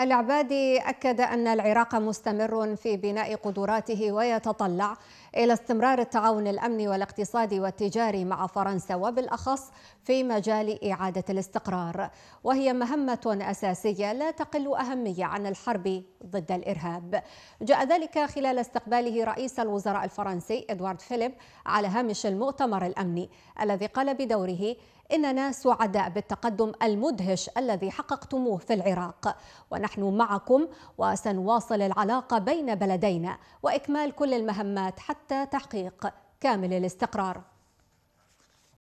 العبادي أكد أن العراق مستمر في بناء قدراته ويتطلع إلى استمرار التعاون الأمني والاقتصادي والتجاري مع فرنسا وبالأخص في مجال إعادة الاستقرار وهي مهمة أساسية لا تقل أهمية عن الحرب ضد الإرهاب جاء ذلك خلال استقباله رئيس الوزراء الفرنسي إدوارد فيليب على هامش المؤتمر الأمني الذي قال بدوره إننا سعداء بالتقدم المدهش الذي حققتموه في العراق ونحن معكم وسنواصل العلاقة بين بلدينا وإكمال كل المهمات حتى تحقيق كامل الاستقرار